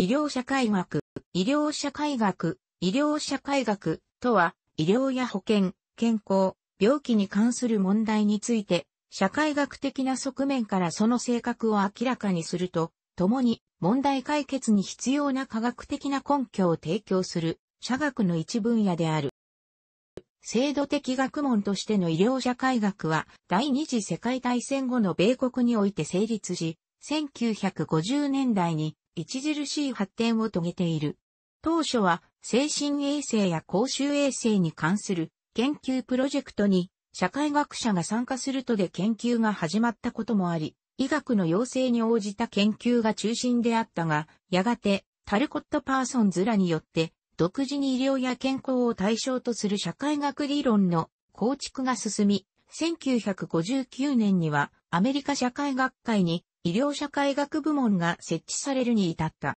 医療社会学、医療社会学、医療社会学とは、医療や保健、健康、病気に関する問題について、社会学的な側面からその性格を明らかにすると、共に問題解決に必要な科学的な根拠を提供する、社学の一分野である。制度的学問としての医療社会学は第二次世界大戦後の米国において成立し、1950年代に著しい発展を遂げている。当初は精神衛生や公衆衛生に関する研究プロジェクトに社会学者が参加するとで研究が始まったこともあり、医学の要請に応じた研究が中心であったが、やがてタルコット・パーソンズらによって独自に医療や健康を対象とする社会学理論の構築が進み、1959年にはアメリカ社会学会に医療社会学部門が設置されるに至った。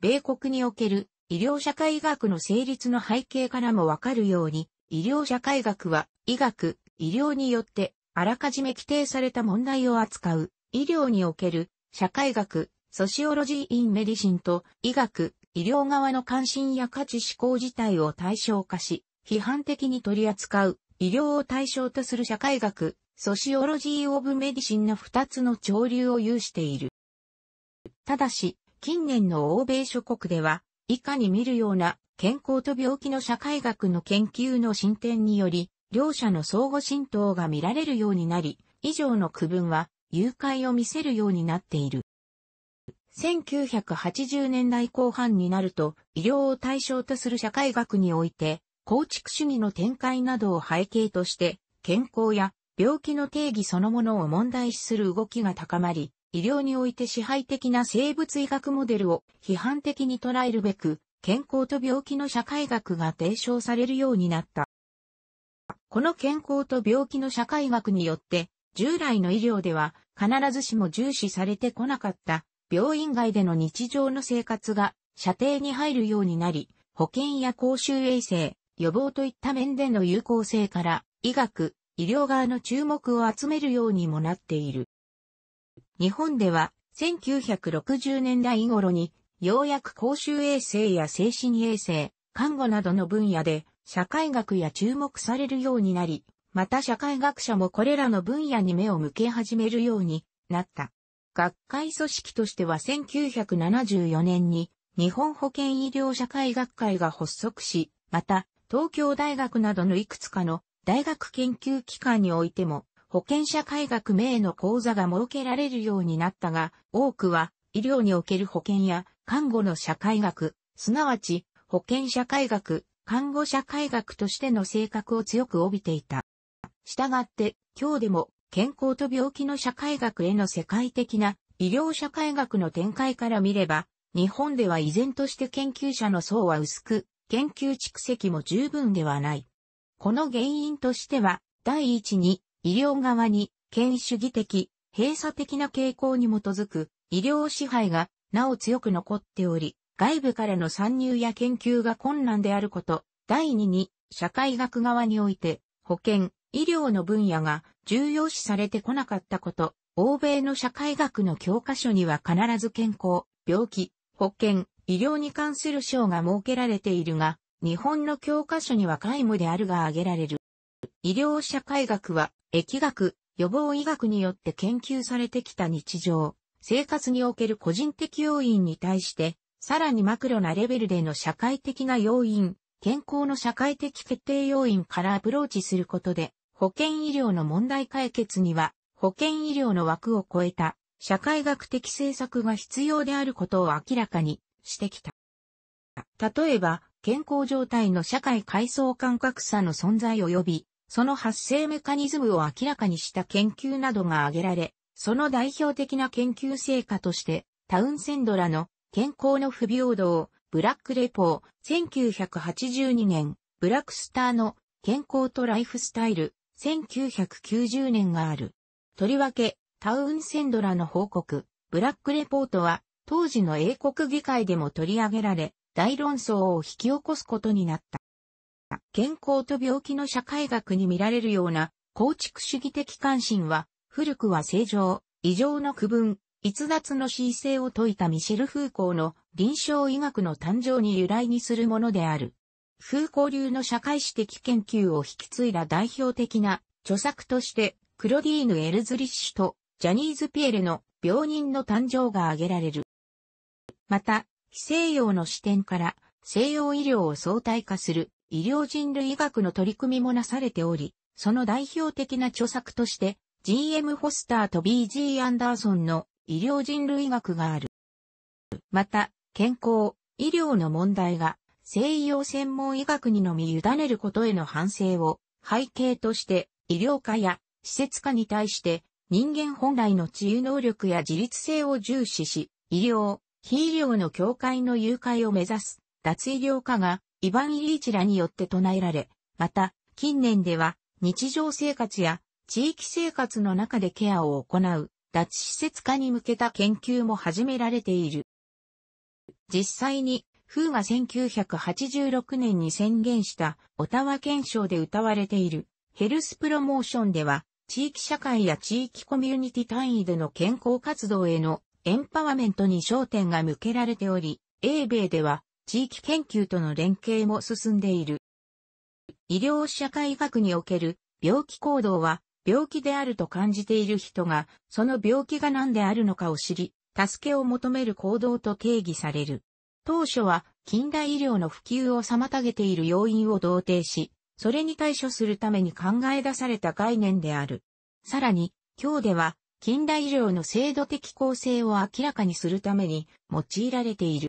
米国における医療社会学の成立の背景からもわかるように、医療社会学は医学、医療によってあらかじめ規定された問題を扱う、医療における社会学、ソシオロジー・イン・メディシンと医学、医療側の関心や価値思考自体を対象化し、批判的に取り扱う、医療を対象とする社会学、ソシオロジー・オブ・メディシンの2つの潮流を有している。ただし、近年の欧米諸国では、以下に見るような健康と病気の社会学の研究の進展により、両者の相互浸透が見られるようになり、以上の区分は、誘拐を見せるようになっている。1980年代後半になると、医療を対象とする社会学において、構築主義の展開などを背景として、健康や病気の定義そのものを問題視する動きが高まり、医療において支配的な生物医学モデルを批判的に捉えるべく、健康と病気の社会学が提唱されるようになった。この健康と病気の社会学によって、従来の医療では必ずしも重視されてこなかった病院外での日常の生活が射程に入るようになり、保健や公衆衛生、予防といった面での有効性から医学、医療側の注目を集めるようにもなっている。日本では1960年代頃にようやく公衆衛生や精神衛生、看護などの分野で社会学や注目されるようになり、また社会学者もこれらの分野に目を向け始めるようになった。学会組織としては1974年に日本保健医療社会学会が発足し、また東京大学などのいくつかの大学研究機関においても、保険社会学名の講座が設けられるようになったが、多くは医療における保険や看護の社会学、すなわち保険社会学、看護社会学としての性格を強く帯びていた。したがって、今日でも健康と病気の社会学への世界的な医療社会学の展開から見れば、日本では依然として研究者の層は薄く、研究蓄積も十分ではない。この原因としては、第一に、医療側に、権威主義的、閉鎖的な傾向に基づく、医療支配が、なお強く残っており、外部からの参入や研究が困難であること。第二に、社会学側において、保健、医療の分野が重要視されてこなかったこと。欧米の社会学の教科書には必ず健康、病気、保健、医療に関する章が設けられているが、日本の教科書には皆無であるが挙げられる。医療社会学は、疫学、予防医学によって研究されてきた日常、生活における個人的要因に対して、さらにマクロなレベルでの社会的な要因、健康の社会的決定要因からアプローチすることで、保健医療の問題解決には、保健医療の枠を超えた社会学的政策が必要であることを明らかにしてきた。例えば、健康状態の社会階層感覚差の存在及び、その発生メカニズムを明らかにした研究などが挙げられ、その代表的な研究成果として、タウンセンドラの健康の不平等、ブラックレポー、1982年、ブラックスターの健康とライフスタイル、1990年がある。とりわけ、タウンセンドラの報告、ブラックレポートは、当時の英国議会でも取り上げられ、大論争を引き起こすことになった。健康と病気の社会学に見られるような構築主義的関心は、古くは正常、異常の区分、逸脱の恣意を説いたミシェル・フーコーの臨床医学の誕生に由来にするものである。フーコー流の社会史的研究を引き継いだ代表的な著作として、クロディーヌ・エルズリッシュとジャニーズ・ピエレの病人の誕生が挙げられる。また、西洋の視点から西洋医療を相対化する医療人類医学の取り組みもなされており、その代表的な著作として GM フォスターと BG アンダーソンの医療人類学がある。また、健康、医療の問題が西洋専門医学にのみ委ねることへの反省を背景として医療科や施設科に対して人間本来の治癒能力や自律性を重視し、医療、非医療の教会の誘拐を目指す、脱医療家が、イヴァン・イリーチらによって唱えられ、また、近年では、日常生活や、地域生活の中でケアを行う、脱施設化に向けた研究も始められている。実際に、フーが1986年に宣言したオタワ憲章で歌われているヘルスプロモーションでは地域社会や地域コミュニティ単位での健康活動へのエンパワメントに焦点が向けられており、英米では地域研究との連携も進んでいる。医療社会学における病気行動は病気であると感じている人がその病気が何であるのかを知り、助けを求める行動と定義される。当初は近代医療の普及を妨げている要因を同定し、それに対処するために考え出された概念である。さらに、今日では近代医療の制度的構成を明らかにするために用いられている。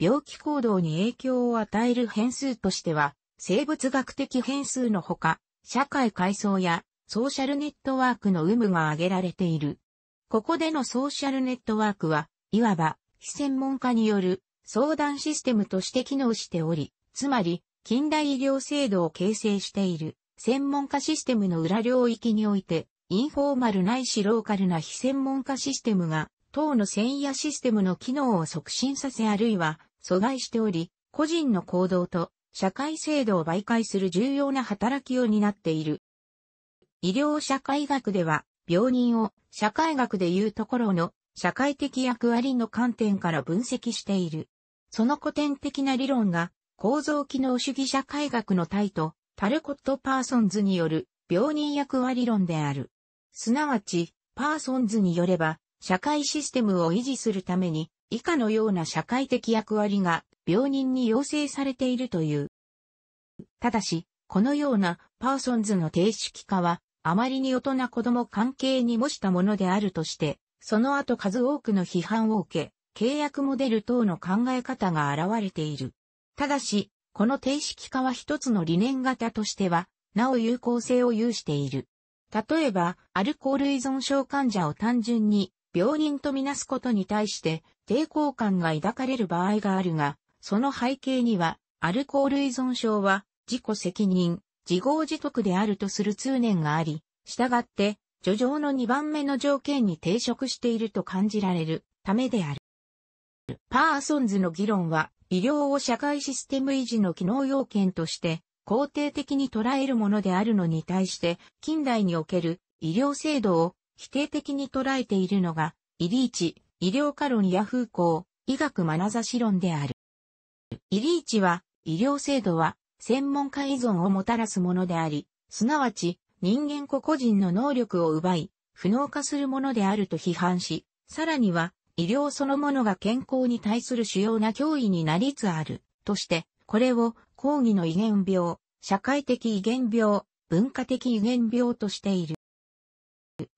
病気行動に影響を与える変数としては、生物学的変数のほか、社会階層やソーシャルネットワークの有無が挙げられている。ここでのソーシャルネットワークは、いわば非専門家による相談システムとして機能しており、つまり近代医療制度を形成している専門家システムの裏領域においてインフォーマルないしローカルな非専門化システムが、等の繊維やシステムの機能を促進させあるいは阻害しており、個人の行動と社会制度を媒介する重要な働きを担っている。医療社会学では、病人を社会学でいうところの社会的役割の観点から分析している。その古典的な理論が構造機能主義社会学のタイト、タルコット・パーソンズによる病人役割論である。すなわち、パーソンズによれば、社会システムを維持するために、以下のような社会的役割が病人に要請されているという。ただし、このようなパーソンズの定式化は、あまりに大人子供関係に模したものであるとして、その後数多くの批判を受け、契約モデル等の考え方が現れている。ただし、この定式化は一つの理念型としては、なお有効性を有している。例えば、アルコール依存症患者を単純に病人とみなすことに対して抵抗感が抱かれる場合があるが、その背景には、アルコール依存症は自己責任、自業自得であるとする通念があり、従って、助長の2番目の条件に抵触していると感じられるためである。パーソンズの議論は、医療を社会システム維持の機能要件として、肯定的に捉えるものであるのに対して近代における医療制度を否定的に捉えているのがイリーチ、医療科論や風光、医学眼差し論である。イリーチは医療制度は専門家依存をもたらすものであり、すなわち人間個々人の能力を奪い、不能化するものであると批判し、さらには医療そのものが健康に対する主要な脅威になりつつあるとして、これを抗議の遺言病、社会的遺言病、文化的遺言病としている。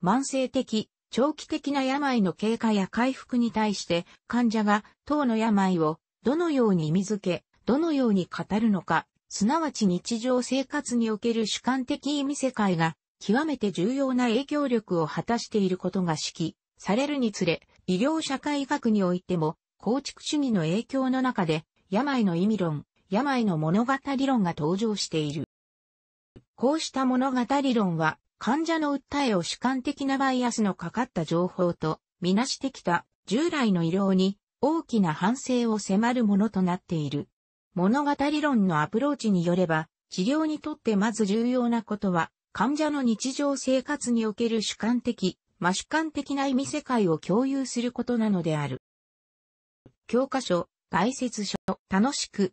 慢性的、長期的な病の経過や回復に対して患者が等の病をどのように意味づけ、どのように語るのか、すなわち日常生活における主観的意味世界が極めて重要な影響力を果たしていることが指揮されるにつれ、医療社会学においても構築主義の影響の中で病の意味論、病の物語論が登場している。こうした物語論は、患者の訴えを主観的なバイアスのかかった情報とみなしてきた従来の医療に大きな反省を迫るものとなっている。物語論のアプローチによれば、治療にとってまず重要なことは、患者の日常生活における主観的、ま主観的な意味世界を共有することなのである。教科書、解説書、楽しく、